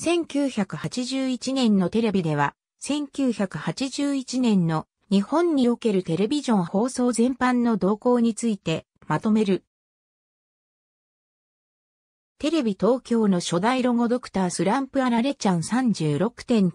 1981年のテレビでは、1981年の日本におけるテレビジョン放送全般の動向についてまとめる。テレビ東京の初代ロゴドクタースランプアラレちゃん36.9%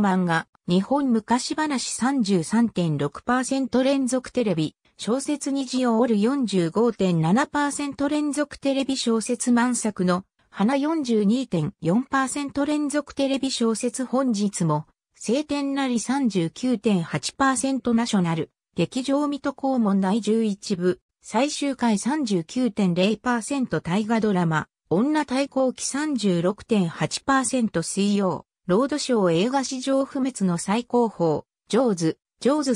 漫画、日本昔話33.6%連続テレビ、小説字を折る45.7%連続テレビ小説満作の花42.4%連続テレビ小説本日も、晴天なり39.8%ナショナル、劇場水戸黄門第11部、最終回39.0%大河ドラマ、女対抗期36.8%水曜、ロードショー映画史上不滅の最高峰、ジョーズ、ジョーズ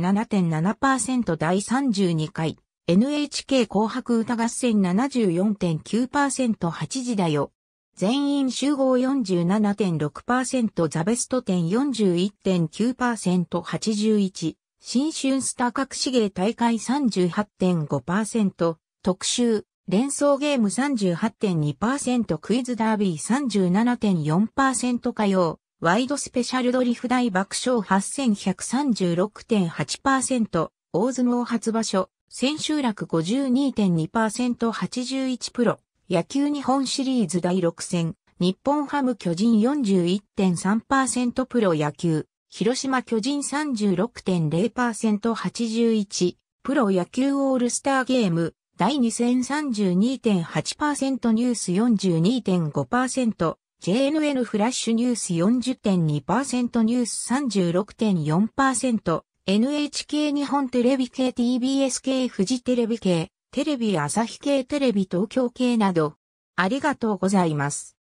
37.7%第32回、NHK 紅白歌合戦 74.9%8 時だよ。全員集合47.6%ザベスト点 41.9%81。新春スター隠し芸大会38.5%。特集。連想ゲーム38.2%クイズダービー37.4%火曜、ワイドスペシャルドリフ大爆笑8136.8%、大相撲初場所、千秋楽52.2%、81プロ、野球日本シリーズ第6戦、日本ハム巨人41.3%プロ野球、広島巨人36.0%、81、プロ野球オールスターゲーム、第2戦32.8%ニュース42.5%、JNN フラッシュニュース40.2%ニュース36.4%、NHK 日本テレビ系 TBS 系フジテレビ系、テレビ朝日系テレビ東京系など、ありがとうございます。